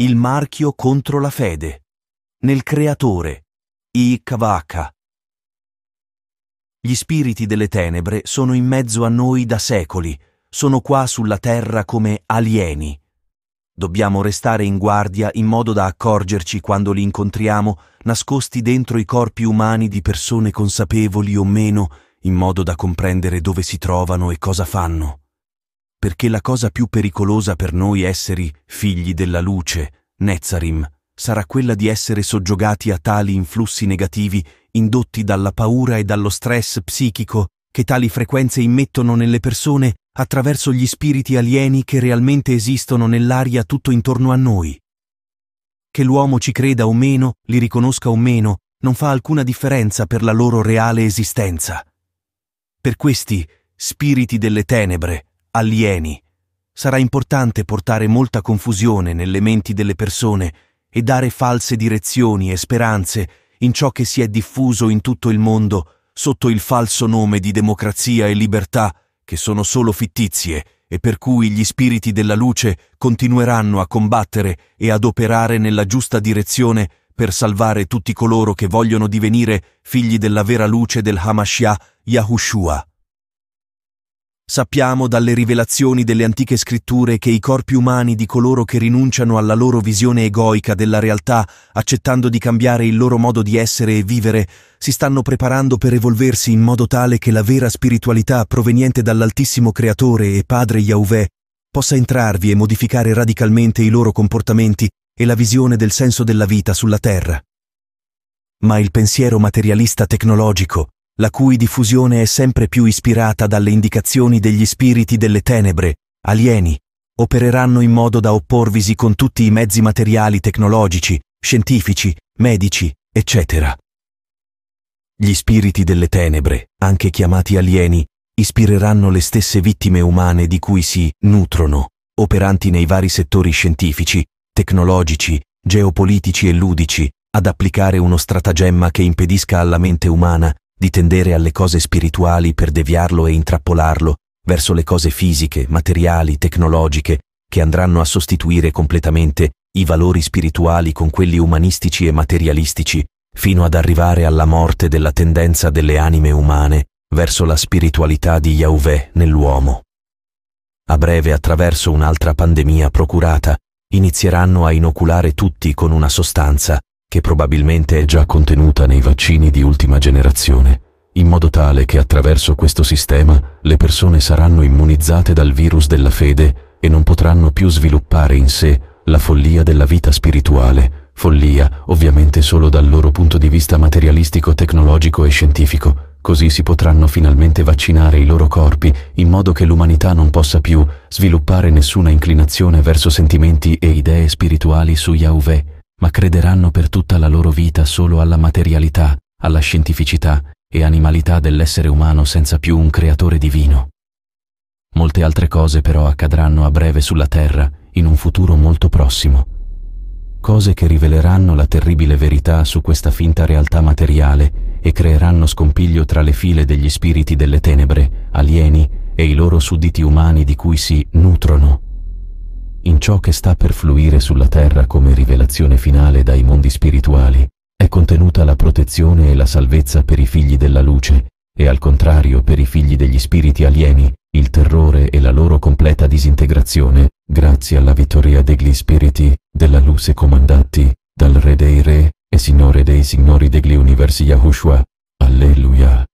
il marchio contro la fede, nel creatore, i Kavaka. Gli spiriti delle tenebre sono in mezzo a noi da secoli, sono qua sulla terra come alieni. Dobbiamo restare in guardia in modo da accorgerci quando li incontriamo, nascosti dentro i corpi umani di persone consapevoli o meno, in modo da comprendere dove si trovano e cosa fanno perché la cosa più pericolosa per noi esseri, figli della luce, Nezarim, sarà quella di essere soggiogati a tali influssi negativi indotti dalla paura e dallo stress psichico che tali frequenze immettono nelle persone attraverso gli spiriti alieni che realmente esistono nell'aria tutto intorno a noi. Che l'uomo ci creda o meno, li riconosca o meno, non fa alcuna differenza per la loro reale esistenza. Per questi, spiriti delle tenebre, alieni. Sarà importante portare molta confusione nelle menti delle persone e dare false direzioni e speranze in ciò che si è diffuso in tutto il mondo sotto il falso nome di democrazia e libertà, che sono solo fittizie e per cui gli spiriti della luce continueranno a combattere e ad operare nella giusta direzione per salvare tutti coloro che vogliono divenire figli della vera luce del Hamashiah Yahushua. Sappiamo dalle rivelazioni delle antiche scritture che i corpi umani di coloro che rinunciano alla loro visione egoica della realtà, accettando di cambiare il loro modo di essere e vivere, si stanno preparando per evolversi in modo tale che la vera spiritualità proveniente dall'Altissimo Creatore e Padre Yahweh possa entrarvi e modificare radicalmente i loro comportamenti e la visione del senso della vita sulla Terra. Ma il pensiero materialista tecnologico, la cui diffusione è sempre più ispirata dalle indicazioni degli spiriti delle tenebre, alieni, opereranno in modo da opporvisi con tutti i mezzi materiali tecnologici, scientifici, medici, eccetera. Gli spiriti delle tenebre, anche chiamati alieni, ispireranno le stesse vittime umane di cui si nutrono, operanti nei vari settori scientifici, tecnologici, geopolitici e ludici, ad applicare uno stratagemma che impedisca alla mente umana di tendere alle cose spirituali per deviarlo e intrappolarlo verso le cose fisiche, materiali, tecnologiche, che andranno a sostituire completamente i valori spirituali con quelli umanistici e materialistici, fino ad arrivare alla morte della tendenza delle anime umane verso la spiritualità di Yahweh nell'uomo. A breve, attraverso un'altra pandemia procurata, inizieranno a inoculare tutti con una sostanza che probabilmente è già contenuta nei vaccini di ultima generazione, in modo tale che attraverso questo sistema le persone saranno immunizzate dal virus della fede e non potranno più sviluppare in sé la follia della vita spirituale, follia ovviamente solo dal loro punto di vista materialistico, tecnologico e scientifico, così si potranno finalmente vaccinare i loro corpi in modo che l'umanità non possa più sviluppare nessuna inclinazione verso sentimenti e idee spirituali su Yahweh, ma crederanno per tutta la loro vita solo alla materialità, alla scientificità e animalità dell'essere umano senza più un creatore divino. Molte altre cose però accadranno a breve sulla Terra, in un futuro molto prossimo. Cose che riveleranno la terribile verità su questa finta realtà materiale e creeranno scompiglio tra le file degli spiriti delle tenebre, alieni e i loro sudditi umani di cui si nutrono in ciò che sta per fluire sulla terra come rivelazione finale dai mondi spirituali, è contenuta la protezione e la salvezza per i figli della luce, e al contrario per i figli degli spiriti alieni, il terrore e la loro completa disintegrazione, grazie alla vittoria degli spiriti, della luce comandati, dal Re dei Re, e Signore dei Signori degli Universi Yahushua. Alleluia.